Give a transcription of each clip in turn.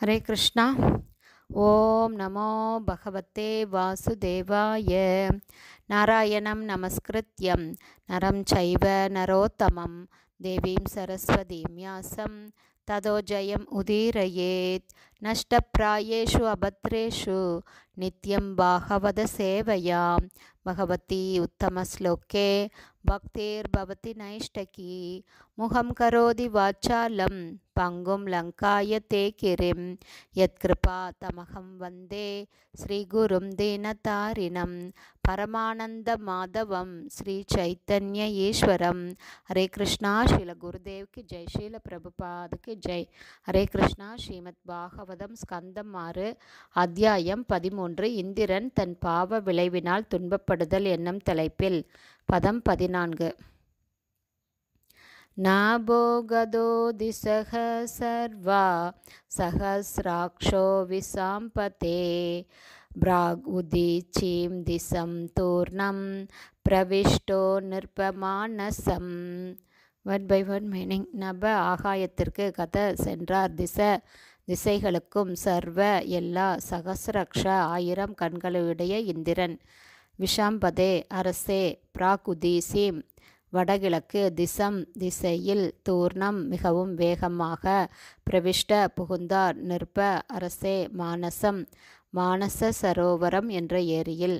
ஹரே கிருஷ்ணா ஓம் நமோ பகவத்தே வாசுதேவாய நாராயணம் நமஸ்கிருத்யம் நரம் சைவ நரோத்தமம் தேவீம் சரஸ்வதீம் யாசம் ततो जयम् उदीरयेत् नष्टप्रायेषु अभद्रेषु नित्यं भागवतसेवया भगवती उत्तमश्लोके भक्तिर्भवति नैष्टकी मुखं करोति वाचालं पङ्गुं लङ्काय ते किरिं यत्कृपा तमहं वन्दे श्रीगुरुं दीनतारिणं परमानन्दमाधवं श्रीचैतन्य ईश्वरं हरे कृष्णा श्रीलगुरुदेव्कि जय श्रीलप्रभुपादुकि जय ஹரே கிருஷ்ணா ஸ்ரீமத் பாகவதம் ஸ்கந்தம் ஆறு அத்தியாயம் பதிமூணு மூன்று இந்திரன் தன் பாவ விளைவினால் துன்பப்படுதல் என்னும் தலைப்பில் பதம் பதினான்கு நாபோகதோ திசக சர்வா சஹசிராக்ஷோ விசாம்பதே பிராக் உதீச்சீம் திசம் தூர்ணம் பிரவிஷ்டோ நிற்பமானசம் ஒன் பை ஒன் மீனிங் நப ஆகாயத்திற்கு கத சென்றார் திச திசைகளுக்கும் சர்வ எல்லா சகசரக்ஷ ஆயிரம் கண்களுடைய இந்திரன் விஷாம்பதே அரசே பிராகுதீசீம் வடகிழக்கு திசம் திசையில் தூர்ணம் மிகவும் வேகமாக பிரவிஷ்ட புகுந்தார் நிற்ப அரசே மானசம் மானச சரோவரம் என்ற ஏரியில்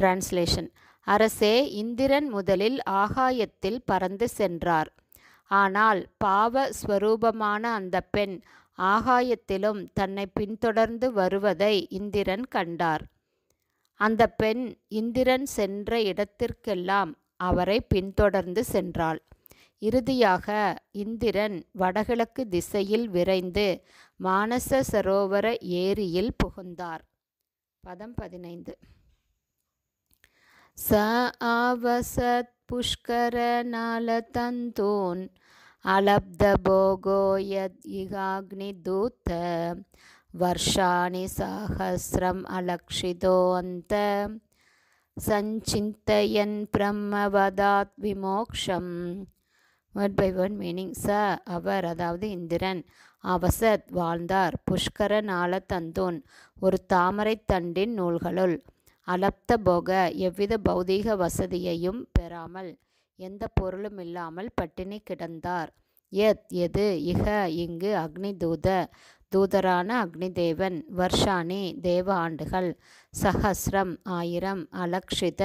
டிரான்ஸ்லேஷன் அரசே இந்திரன் முதலில் ஆகாயத்தில் பறந்து சென்றார் ஆனால் பாவ ஸ்வரூபமான அந்த பெண் ஆகாயத்திலும் தன்னை பின்தொடர்ந்து வருவதை இந்திரன் கண்டார் அந்த பெண் இந்திரன் சென்ற இடத்திற்கெல்லாம் அவரை பின்தொடர்ந்து சென்றாள் இறுதியாக இந்திரன் வடகிழக்கு திசையில் விரைந்து மானச சரோவர ஏரியில் புகுந்தார் பதம் பதினைந்து புஷ்கர आवसत् தந்தோன் अलब्धभोगो வர்ஷாணி சாகசிரம் அலக்ஷிதோ அந்த सञ्चिन्तयन् பிரம்மவதாத் விமோக்ஷம் ஒன் பை ஒன் மீனிங் ச அவர் அதாவது இந்திரன் அவசத் வாழ்ந்தார் புஷ்கர நாள தந்தோன் ஒரு தாமரை தண்டின் நூல்களுள் அலப்த போக எவ்வித பௌதீக வசதியையும் பெறாமல் எந்த பொருளும் இல்லாமல் பட்டினி கிடந்தார் எத் எது இஹ இங்கு அக்னி தூத தூதரான அக்னிதேவன் வர்ஷானி தேவ ஆண்டுகள் சஹஸ்ரம் ஆயிரம் அலக்ஷித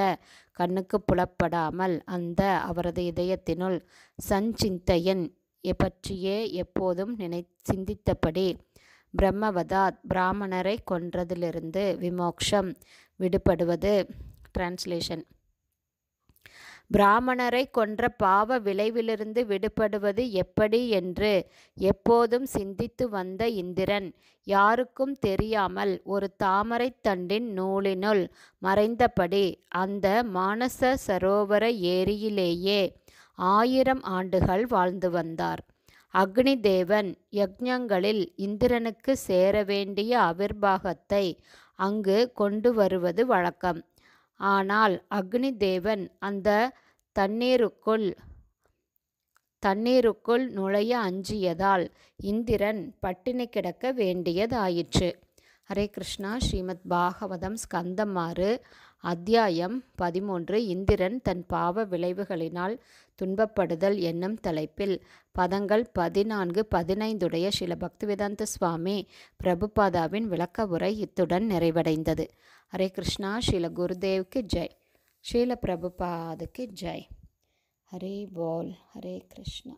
கண்ணுக்கு புலப்படாமல் அந்த அவரது இதயத்தினுள் சஞ்சிந்தையன் பற்றியே எப்போதும் நினை சிந்தித்தபடி பிரம்மவதாத் பிராமணரை கொன்றதிலிருந்து விமோக்ஷம் விடுபடுவது டிரான்ஸ்லேஷன் பிராமணரை கொன்ற பாவ விளைவிலிருந்து விடுபடுவது எப்படி என்று எப்போதும் சிந்தித்து வந்த இந்திரன் யாருக்கும் தெரியாமல் ஒரு தாமரைத் தண்டின் நூலினுள் மறைந்தபடி அந்த மானச சரோவர ஏரியிலேயே ஆயிரம் ஆண்டுகள் வாழ்ந்து வந்தார் அக்னி தேவன் யக்ஞங்களில் இந்திரனுக்கு சேர வேண்டிய அவிர்வாகத்தை அங்கு கொண்டு வருவது வழக்கம் ஆனால் அக்னி தேவன் அந்த தண்ணீருக்குள் தண்ணீருக்குள் நுழைய அஞ்சியதால் இந்திரன் பட்டினி கிடக்க வேண்டியதாயிற்று ஹரே கிருஷ்ணா ஸ்ரீமத் பாகவதம் ஸ்கந்தம் ஆறு அத்தியாயம் பதிமூன்று இந்திரன் தன் பாவ விளைவுகளினால் துன்பப்படுதல் என்னும் தலைப்பில் பதங்கள் பதினான்கு பதினைந்துடைய சில பக்திவேதாந்த சுவாமி பிரபுபாதாவின் விளக்க உரை இத்துடன் நிறைவடைந்தது ஹரே கிருஷ்ணா ஸ்ரீல குருதேவ்க்கு ஜெய் ஸ்ரீல பிரபுபாதுக்கு ஜெய் ஹரே போல் ஹரே கிருஷ்ணா